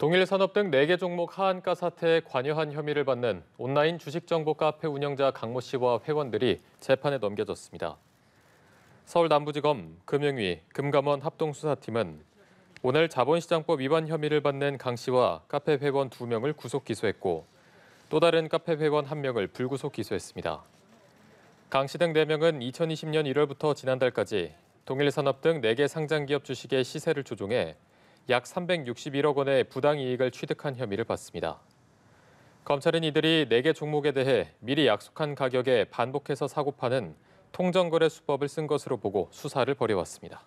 동일 산업 등 4개 종목 하한가 사태에 관여한 혐의를 받는 온라인 주식정보 카페 운영자 강모 씨와 회원들이 재판에 넘겨졌습니다. 서울 남부지검, 금융위, 금감원 합동수사팀은 오늘 자본시장법 위반 혐의를 받는 강 씨와 카페 회원 2명을 구속 기소했고 또 다른 카페 회원 1명을 불구속 기소했습니다. 강 씨등 4명은 2020년 1월부터 지난달까지 동일산업 등 4개 상장기업 주식의 시세를 조종해 약 361억 원의 부당 이익을 취득한 혐의를 받습니다. 검찰은 이들이 4개 종목에 대해 미리 약속한 가격에 반복해서 사고 파는 통정거래 수법을 쓴 것으로 보고 수사를 벌여왔습니다.